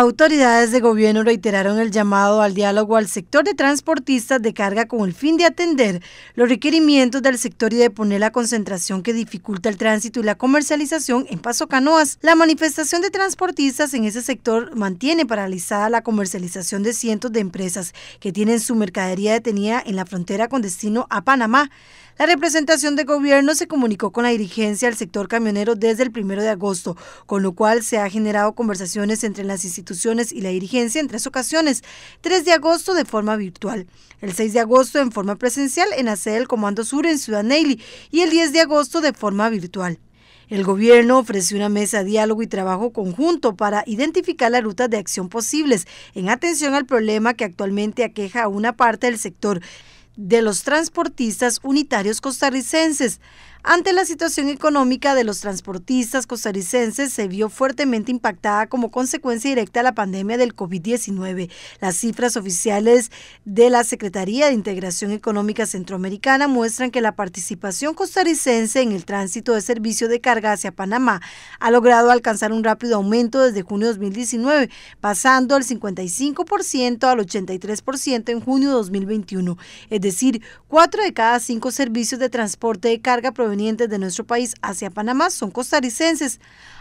Autoridades de gobierno reiteraron el llamado al diálogo al sector de transportistas de carga con el fin de atender los requerimientos del sector y de poner la concentración que dificulta el tránsito y la comercialización en Paso Canoas. La manifestación de transportistas en ese sector mantiene paralizada la comercialización de cientos de empresas que tienen su mercadería detenida en la frontera con destino a Panamá. La representación de gobierno se comunicó con la dirigencia del sector camionero desde el primero de agosto, con lo cual se ha generado conversaciones entre las instituciones y la dirigencia en tres ocasiones, 3 de agosto de forma virtual, el 6 de agosto en forma presencial en la sede Comando Sur en Ciudad Neyli y el 10 de agosto de forma virtual. El gobierno ofreció una mesa de diálogo y trabajo conjunto para identificar las rutas de acción posibles en atención al problema que actualmente aqueja a una parte del sector de los transportistas unitarios costarricenses. Ante la situación económica de los transportistas costarricenses se vio fuertemente impactada como consecuencia directa de la pandemia del COVID-19. Las cifras oficiales de la Secretaría de Integración Económica Centroamericana muestran que la participación costarricense en el tránsito de servicio de carga hacia Panamá ha logrado alcanzar un rápido aumento desde junio de 2019, pasando al 55% al 83% en junio de 2021. Es decir, cuatro de cada cinco servicios de transporte de carga provenientes de nuestro país hacia Panamá son costarricenses.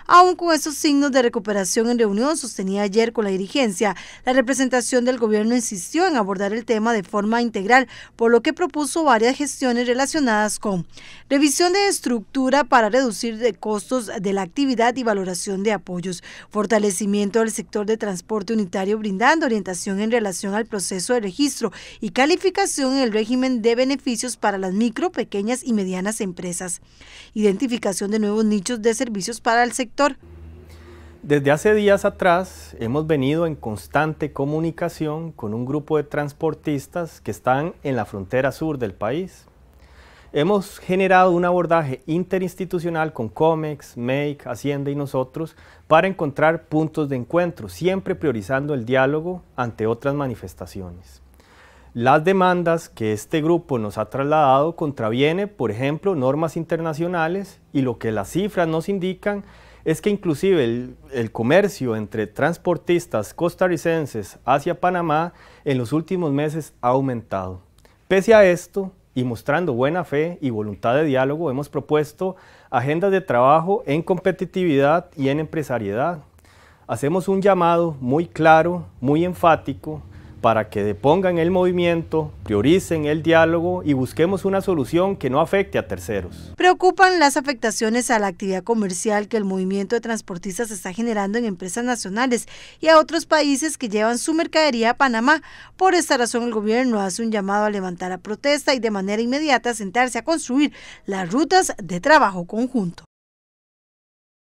Aún con esos signos de recuperación en reunión sostenida ayer con la dirigencia, la representación del gobierno insistió en abordar el tema de forma integral, por lo que propuso varias gestiones relacionadas con revisión de estructura para reducir de costos de la actividad y valoración de apoyos, fortalecimiento del sector de transporte unitario brindando orientación en relación al proceso de registro y calificación en el régimen de beneficios para las micro, pequeñas y medianas empresas identificación de nuevos nichos de servicios para el sector. Desde hace días atrás hemos venido en constante comunicación con un grupo de transportistas que están en la frontera sur del país. Hemos generado un abordaje interinstitucional con COMEX, Make, Hacienda y nosotros para encontrar puntos de encuentro, siempre priorizando el diálogo ante otras manifestaciones. Las demandas que este grupo nos ha trasladado contraviene, por ejemplo, normas internacionales y lo que las cifras nos indican es que inclusive el, el, comercio entre transportistas costarricenses hacia Panamá en los últimos meses ha aumentado. Pese a esto, y mostrando buena fe y voluntad de diálogo, hemos propuesto agendas de trabajo en competitividad y en empresariedad. Hacemos un llamado muy claro, muy enfático, para que depongan el movimiento, prioricen el diálogo y busquemos una solución que no afecte a terceros. Preocupan las afectaciones a la actividad comercial que el movimiento de transportistas está generando en empresas nacionales y a otros países que llevan su mercadería a Panamá. Por esta razón el gobierno hace un llamado a levantar la protesta y de manera inmediata sentarse a construir las rutas de trabajo conjunto.